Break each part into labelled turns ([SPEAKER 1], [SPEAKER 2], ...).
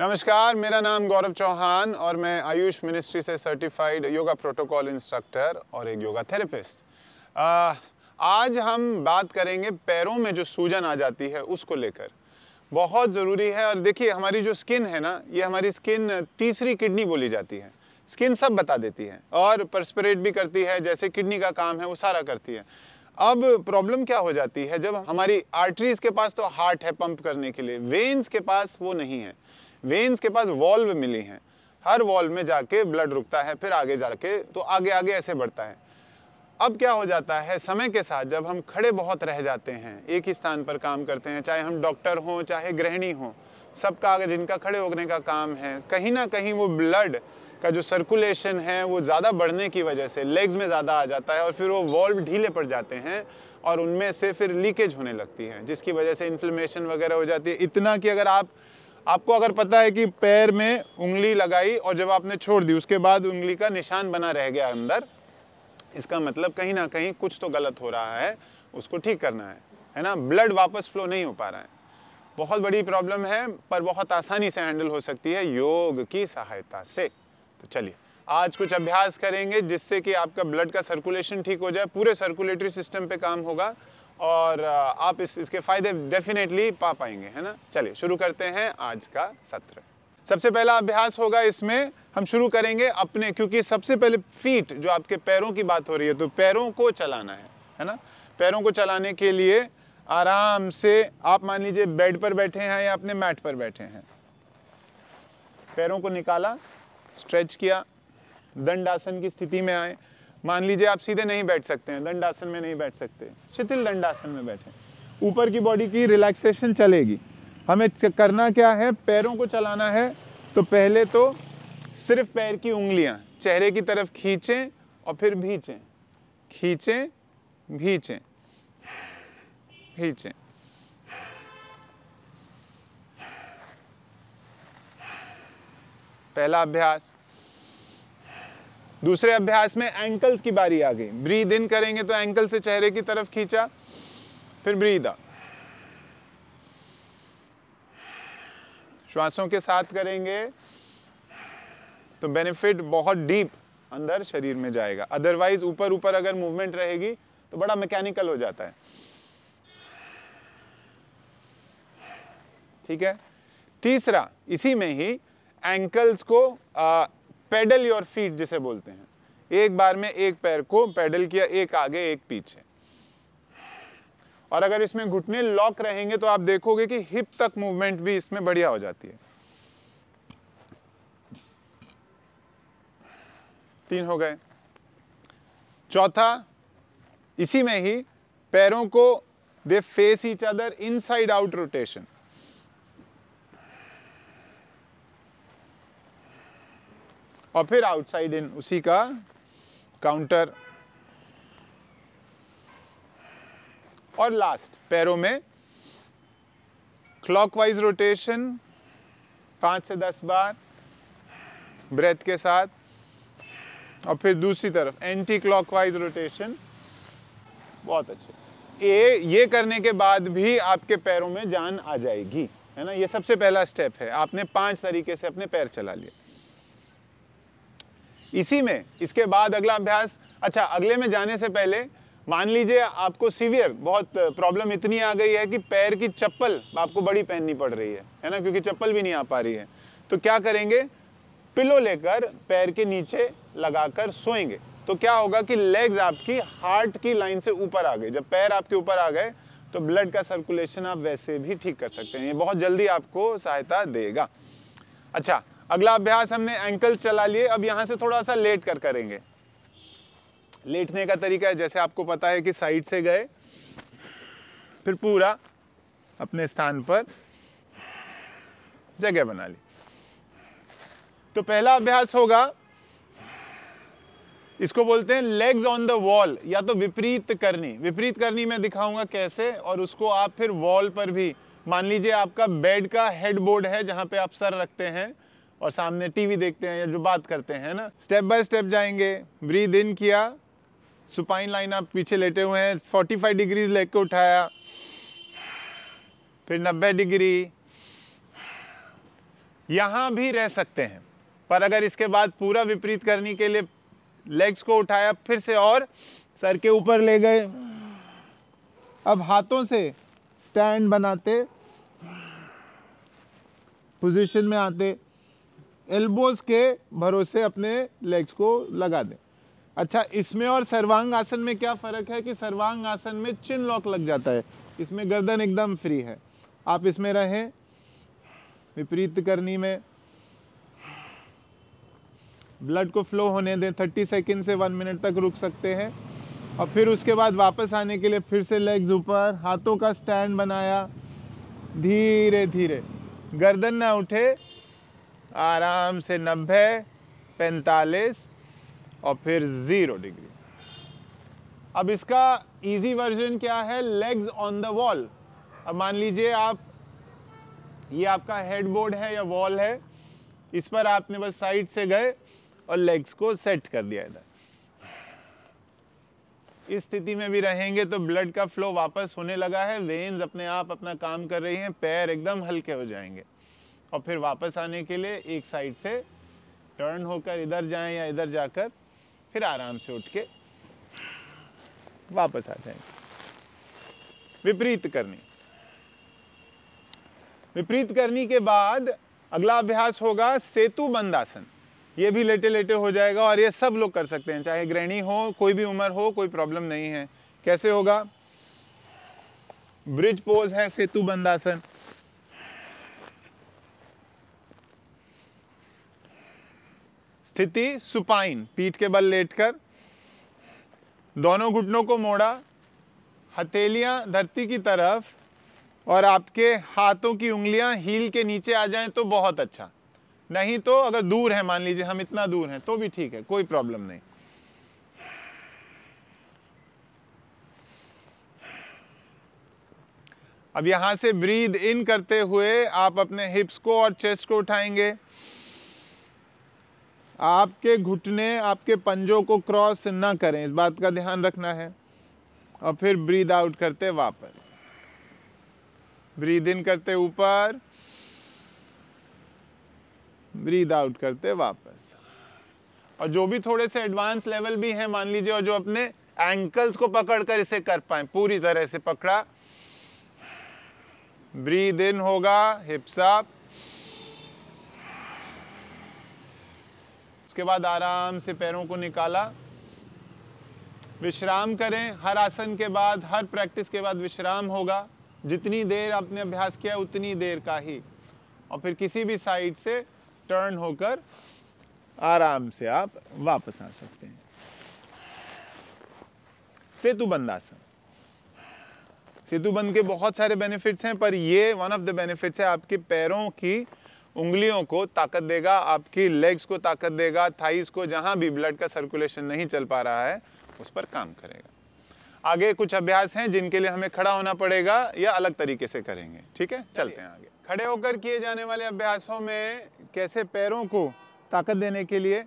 [SPEAKER 1] नमस्कार मेरा नाम गौरव चौहान और मैं आयुष मिनिस्ट्री से सर्टिफाइड योगा प्रोटोकॉल इंस्ट्रक्टर और एक योगा थेरेपिस्ट आज हम बात करेंगे पैरों में जो सूजन आ जाती है उसको लेकर बहुत ज़रूरी है और देखिए हमारी जो स्किन है ना ये हमारी स्किन तीसरी किडनी बोली जाती है स्किन सब बता देती है और परस्परेट भी करती है जैसे किडनी का काम है वो सारा करती है अब प्रॉब्लम क्या हो जाती है जब हमारी आर्टरीज के पास तो हार्ट है पंप करने के लिए वेन्स के पास वो नहीं है वेन्स के पास वॉल्व मिली हैं हर वॉल्व में जाके ब्लड रुकता है फिर आगे जाके तो आगे आगे ऐसे बढ़ता है अब क्या हो जाता है समय के साथ जब हम खड़े बहुत रह जाते हैं एक ही स्थान पर काम करते हैं चाहे हम डॉक्टर हों चाहे गृहिणी हों सबका अगर जिनका खड़े होने का काम है कहीं ना कहीं वो ब्लड का जो सर्कुलेशन है वो ज़्यादा बढ़ने की वजह से लेग्स में ज़्यादा आ जाता है और फिर वो वॉल्व ढीले पड़ जाते हैं और उनमें से फिर लीकेज होने लगती है जिसकी वजह से इन्फ्लेमेशन वगैरह हो जाती है इतना कि अगर आप आपको अगर पता है कि पैर में उंगली लगाई और जब आपने छोड़ दी उसके बाद उंगली का निशान बना रह गया अंदर इसका मतलब कहीं ना कहीं कुछ तो गलत हो रहा है उसको ठीक करना है है ना ब्लड वापस फ्लो नहीं हो पा रहा है बहुत बड़ी प्रॉब्लम है पर बहुत आसानी से हैंडल हो सकती है योग की सहायता से तो चलिए आज कुछ अभ्यास करेंगे जिससे कि आपका ब्लड का सर्कुलेशन ठीक हो जाए पूरे सर्कुलेटरी सिस्टम पे काम होगा और आप इस इसके फायदे डेफिनेटली पा पाएंगे है ना चलिए शुरू करते हैं आज का सत्र सबसे पहला अभ्यास होगा इसमें हम शुरू करेंगे अपने क्योंकि सबसे पहले फीट जो आपके पैरों की बात हो रही है तो पैरों को चलाना है है ना पैरों को चलाने के लिए आराम से आप मान लीजिए बेड पर बैठे हैं या अपने मैट पर बैठे हैं पैरों को निकाला स्ट्रेच किया दंडासन की स्थिति में आए मान लीजिए आप सीधे नहीं बैठ सकते हैं दंडासन में नहीं बैठ सकते शिथिल दंडासन में बैठे ऊपर की बॉडी की रिलैक्सेशन चलेगी हमें करना क्या है पैरों को चलाना है तो पहले तो सिर्फ पैर की उंगलियां चेहरे की तरफ खींचें और फिर भींचें खींचें भींचें खींचें पहला अभ्यास दूसरे अभ्यास में एंकल्स की बारी आ गई ब्रीद इन करेंगे तो एंकल से चेहरे की तरफ खींचा फिर ब्रीद श्वासों के साथ करेंगे तो बेनिफिट बहुत डीप अंदर शरीर में जाएगा अदरवाइज ऊपर ऊपर अगर मूवमेंट रहेगी तो बड़ा मैकेनिकल हो जाता है ठीक है तीसरा इसी में ही एंकल्स को पेडल योर फीट जिसे बोलते हैं एक बार में एक पैर को पेडल किया एक आगे एक पीछे और अगर इसमें घुटने लॉक रहेंगे तो आप देखोगे कि हिप तक मूवमेंट भी इसमें बढ़िया हो जाती है तीन हो गए चौथा इसी में ही पैरों को दे face each other inside out rotation और फिर आउटसाइड इन उसी का काउंटर और लास्ट पैरों में क्लॉकवाइज रोटेशन पांच से दस बार ब्रेथ के साथ और फिर दूसरी तरफ एंटी क्लॉकवाइज रोटेशन बहुत अच्छे ये ये करने के बाद भी आपके पैरों में जान आ जाएगी है ना ये सबसे पहला स्टेप है आपने पांच तरीके से अपने पैर चला लिए इसी में इसके बाद अगला अभ्यास अच्छा अगले में जाने से पहले मान लीजिए आपको सीवियर बहुत प्रॉब्लम इतनी आ गई है कि पैर की चप्पल आपको बड़ी पहननी पड़ रही है है ना क्योंकि चप्पल भी नहीं आ पा रही है तो क्या करेंगे पिलो लेकर पैर के नीचे लगाकर सोएंगे तो क्या होगा कि लेग्स आपकी हार्ट की लाइन से ऊपर आ गए जब पैर आपके ऊपर आ गए तो ब्लड का सर्कुलेशन आप वैसे भी ठीक कर सकते हैं ये बहुत जल्दी आपको सहायता देगा अच्छा अगला अभ्यास हमने एंकल्स चला लिए अब यहां से थोड़ा सा लेट कर करेंगे लेटने का तरीका है जैसे आपको पता है कि साइड से गए फिर पूरा अपने स्थान पर जगह बना ली तो पहला अभ्यास होगा इसको बोलते हैं लेग्स ऑन द वॉल या तो विपरीत करनी विपरीत करनी मैं दिखाऊंगा कैसे और उसको आप फिर वॉल पर भी मान लीजिए आपका बेड का हेडबोर्ड है जहां पे आप सर रखते हैं और सामने टीवी देखते हैं या जो बात करते हैं ना स्टेप बाय स्टेप जाएंगे ब्रीद इन किया सुपाइन लाइन आप पीछे लेटे हुए हैं 45 लेग को उठाया फिर 90 डिग्री यहां भी रह सकते हैं पर अगर इसके बाद पूरा विपरीत करने के लिए लेग्स को उठाया फिर से और सर के ऊपर ले गए अब हाथों से स्टैंड बनाते पोजीशन में आते एल्बोज के भरोसे अपने लेग्स को लगा दें अच्छा इसमें और सर्वांग आसन में क्या फ़र्क है कि सर्वांग आसन में चिन लॉक लग जाता है इसमें गर्दन एकदम फ्री है आप इसमें रहें विपरीत करनी में ब्लड को फ्लो होने दें 30 सेकेंड से वन मिनट तक रुक सकते हैं और फिर उसके बाद वापस आने के लिए फिर से लेग्स ऊपर हाथों का स्टैंड बनाया धीरे धीरे गर्दन ना उठे आराम से नब्बे पैंतालीस और फिर ज़ीरो डिग्री अब इसका इजी वर्जन क्या है लेग्स ऑन द वॉल अब मान लीजिए आप ये आपका हेड बोर्ड है या वॉल है इस पर आपने बस साइड से गए और लेग्स को सेट कर दिया इधर इस स्थिति में भी रहेंगे तो ब्लड का फ्लो वापस होने लगा है वेन्स अपने आप अपना काम कर रही हैं पैर एकदम हल्के हो जाएंगे और फिर वापस आने के लिए एक साइड से टर्न होकर इधर जाएं या इधर जाकर फिर आराम से उठ के वापस आ जाएं विपरीत करनी विपरीत करनी के बाद अगला अभ्यास होगा सेतु बंदासन ये भी लेटे लेटे हो जाएगा और ये सब लोग कर सकते हैं चाहे गृहिणी हो कोई भी उम्र हो कोई प्रॉब्लम नहीं है कैसे होगा ब्रिज पोज है सेतु बंदासन स्थिति सुपाइन पीठ के बल लेटकर दोनों घुटनों को मोड़ा हथेलियां धरती की तरफ और आपके हाथों की उंगलियां हील के नीचे आ जाएं तो बहुत अच्छा नहीं तो अगर दूर है मान लीजिए हम इतना दूर हैं तो भी ठीक है कोई प्रॉब्लम नहीं अब यहां से ब्रीद इन करते हुए आप अपने हिप्स को और चेस्ट को उठाएंगे आपके घुटने आपके पंजों को क्रॉस ना करें इस बात का ध्यान रखना है और फिर ब्रीद आउट करते वापस ब्रीद इन करते ऊपर ब्रीद आउट करते वापस और जो भी थोड़े से एडवांस लेवल भी हैं मान लीजिए और जो अपने एंकल्स को पकड़कर इसे कर पाए पूरी तरह से पकड़ा ब्रीद इन होगा हिप्स अप उसके बाद आराम से पैरों को निकाला विश्राम करें हर आसन के बाद हर प्रैक्टिस के बाद विश्राम होगा जितनी देर आपने अभ्यास किया उतनी देर का ही और फिर किसी भी साइड से टर्न होकर आराम से आप वापस आ सकते हैं सेतु बंदासन सेतु बंद के बहुत सारे बेनिफिट्स हैं पर ये वन ऑफ द बेनिफिट्स है आपके पैरों की उंगलियों को ताकत देगा आपकी लेग्स को ताकत देगा थाइस को जहां भी ब्लड का सर्कुलेशन नहीं चल पा रहा है उस पर काम करेगा आगे कुछ अभ्यास हैं जिनके लिए हमें खड़ा होना पड़ेगा या अलग तरीके से करेंगे ठीक है चलते हैं आगे खड़े होकर किए जाने वाले अभ्यासों में कैसे पैरों को ताकत देने के लिए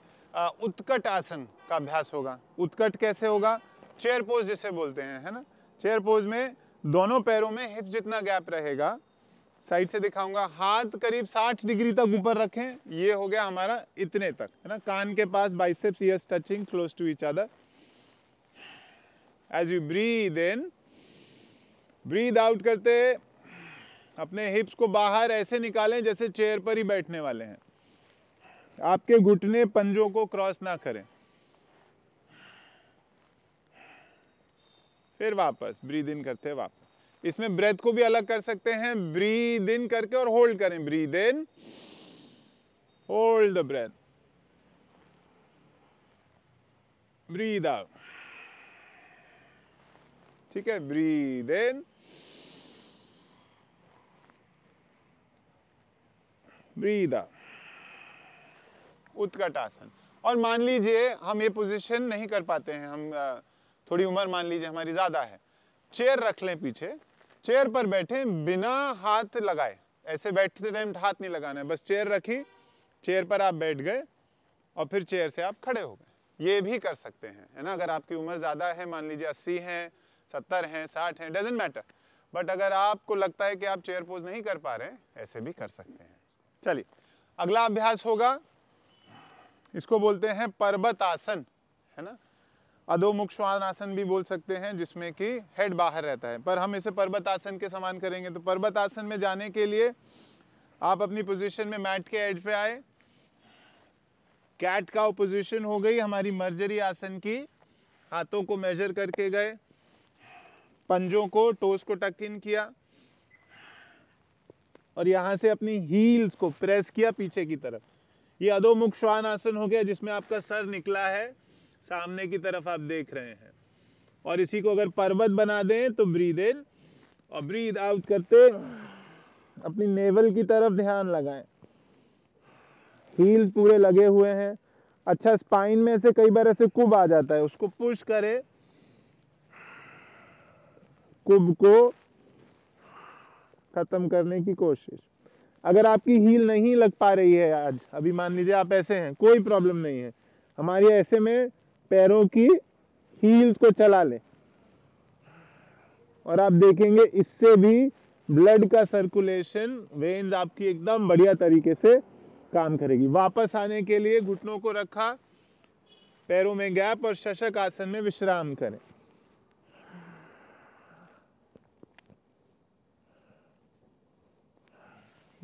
[SPEAKER 1] उत्कट आसन का अभ्यास होगा उत्कट कैसे होगा चेयर पोज जिसे बोलते हैं है ना चेयर पोज में दोनों पैरों में हिप जितना गैप रहेगा साइड से दिखाऊंगा हाथ करीब 60 डिग्री तक ऊपर रखें ये हो गया हमारा इतने तक है ना कान के पास biceps ears touching close to each other as you breathe in breathe out करते अपने हिप्स को बाहर ऐसे निकालें जैसे चेयर पर ही बैठने वाले हैं आपके घुटने पंजों को क्रॉस ना करें फिर वापस ब्रीद इन करते वापस इसमें ब्रेथ को भी अलग कर सकते हैं ब्रीद इन करके और होल्ड करें breathe in hold the breath breathe out ठीक है ब्रीद इन ब्रीद आउट उत्कट आसन और मान लीजिए हम ये पोजीशन नहीं कर पाते हैं हम थोड़ी उम्र मान लीजिए हमारी ज़्यादा है चेयर रख लें पीछे चेयर पर बैठे बिना हाथ लगाए ऐसे बैठते टाइम हाथ नहीं लगाना है बस चेयर रखी चेयर पर आप बैठ गए और फिर चेयर से आप खड़े हो गए ये भी कर सकते हैं है ना अगर आपकी उम्र ज़्यादा है मान लीजिए अस्सी हैं सत्तर हैं साठ हैं डजेंट मैटर बट अगर आपको लगता है कि आप चेयर पोज नहीं कर पा रहे ऐसे भी कर सकते हैं चलिए अगला अभ्यास होगा इसको बोलते हैं पर्वत आसन है ना अधोमुख आसन भी बोल सकते हैं जिसमें कि हेड बाहर रहता है पर हम इसे पर्वत आसन के समान करेंगे तो पर्वत आसन में जाने के लिए आप अपनी पोजीशन में मैट के एड पे आए कैट का पोजीशन हो गई हमारी मर्जरी आसन की हाथों को मेजर करके गए पंजों को टोस को टक इन किया और यहां से अपनी हील्स को प्रेस किया पीछे की तरफ ये अधोमुख श्वान आसन हो गया जिसमें आपका सर निकला है सामने की तरफ आप देख रहे हैं और इसी को अगर पर्वत बना दें तो ब्रीद इन और ब्रीद आउट करते अपनी नेवल की तरफ ध्यान लगाएं हील पूरे लगे हुए हैं अच्छा स्पाइन में से कई बार ऐसे कुब आ जाता है उसको पुश करें कुब को खत्म करने की कोशिश अगर आपकी हील नहीं लग पा रही है आज अभी मान लीजिए आप ऐसे हैं कोई प्रॉब्लम नहीं है हमारी ऐसे में पैरों की हील्स को चला लें और आप देखेंगे इससे भी ब्लड का सर्कुलेशन वेन्स आपकी एकदम बढ़िया तरीके से काम करेगी वापस आने के लिए घुटनों को रखा पैरों में गैप और शशक आसन में विश्राम करें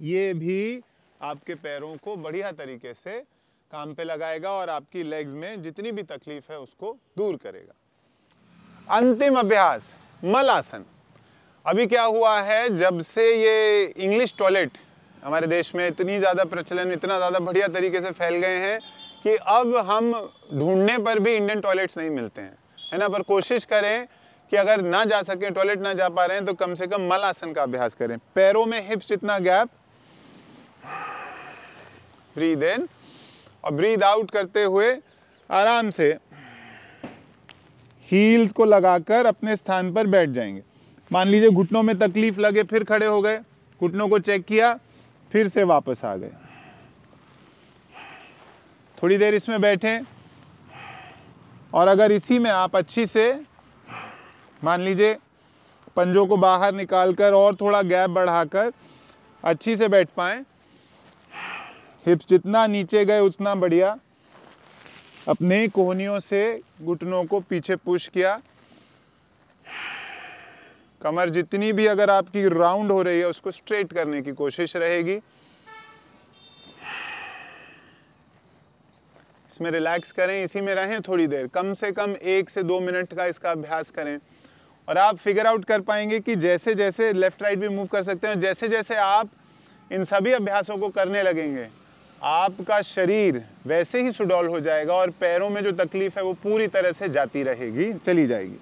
[SPEAKER 1] ये भी आपके पैरों को बढ़िया तरीके से काम पे लगाएगा और आपकी लेग्स में जितनी भी तकलीफ है उसको दूर करेगा अंतिम अभ्यास मलासन अभी क्या हुआ है जब से ये इंग्लिश टॉयलेट हमारे देश में इतनी ज़्यादा प्रचलन इतना ज़्यादा बढ़िया तरीके से फैल गए हैं कि अब हम ढूंढने पर भी इंडियन टॉयलेट्स नहीं मिलते हैं है ना पर कोशिश करें कि अगर ना जा सकें टॉयलेट ना जा पा रहे हैं तो कम से कम मल आसन का अभ्यास करें पैरों में हिप्स इतना गैप ब्रीद इन और ब्रीद आउट करते हुए आराम से हील्स को लगाकर अपने स्थान पर बैठ जाएंगे मान लीजिए घुटनों में तकलीफ लगे फिर खड़े हो गए घुटनों को चेक किया फिर से वापस आ गए थोड़ी देर इसमें बैठें और अगर इसी में आप अच्छी से मान लीजिए पंजों को बाहर निकालकर और थोड़ा गैप बढ़ाकर अच्छी से बैठ पाएँ हिप्स जितना नीचे गए उतना बढ़िया अपने कोहनियों से घुटनों को पीछे पुश किया कमर जितनी भी अगर आपकी राउंड हो रही है उसको स्ट्रेट करने की कोशिश रहेगी इसमें रिलैक्स करें इसी में रहें थोड़ी देर कम से कम एक से दो मिनट का इसका अभ्यास करें और आप फिगर आउट कर पाएंगे कि जैसे जैसे लेफ्ट राइट भी मूव कर सकते हैं जैसे जैसे आप इन सभी अभ्यासों को करने लगेंगे आपका शरीर वैसे ही सुडौल हो जाएगा और पैरों में जो तकलीफ है वो पूरी तरह से जाती रहेगी चली जाएगी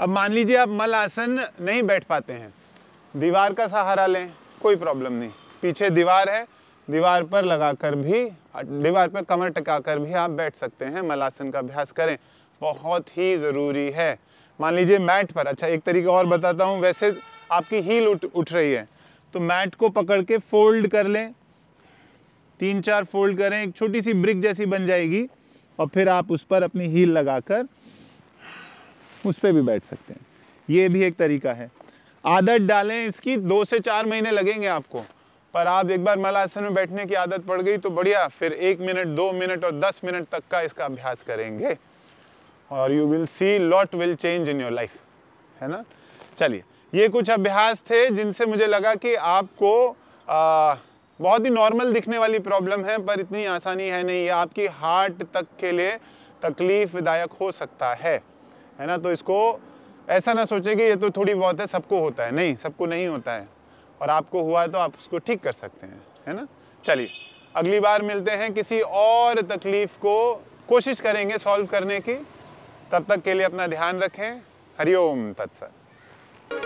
[SPEAKER 1] अब मान लीजिए आप मल आसन नहीं बैठ पाते हैं दीवार का सहारा लें कोई प्रॉब्लम नहीं पीछे दीवार है दीवार पर लगाकर भी दीवार पर कमर टकाकर भी आप बैठ सकते हैं मलासन का अभ्यास करें बहुत ही ज़रूरी है मान लीजिए मैट पर अच्छा एक तरीका और बताता हूँ वैसे आपकी हील उठ उठ रही है तो मैट को पकड़ के फोल्ड कर लें तीन चार फोल्ड करें एक छोटी सी ब्रिक जैसी बन जाएगी और फिर आप उस पर अपनी हील लगाकर उस पर भी बैठ सकते हैं ये भी एक तरीका है आदत डालें इसकी दो से चार महीने लगेंगे आपको पर आप एक बार मलासन में बैठने की आदत पड़ गई तो बढ़िया फिर एक मिनट दो मिनट और दस मिनट तक का इसका अभ्यास करेंगे और you will see lot will change in your life है ना चलिए ये कुछ अभ्यास थे जिनसे मुझे लगा कि आपको आ, बहुत ही नॉर्मल दिखने वाली प्रॉब्लम है पर इतनी आसानी है नहीं आपकी हार्ट तक के लिए तकलीफ दायक हो सकता है है ना तो इसको ऐसा ना सोचे कि ये तो थोड़ी बहुत है सबको होता है नहीं सबको नहीं होता है और आपको हुआ है तो आप उसको ठीक कर सकते हैं है ना चलिए अगली बार मिलते हैं किसी और तकलीफ को कोशिश करेंगे सॉल्व करने की तब तक के लिए अपना ध्यान रखें हरिओम तत्सत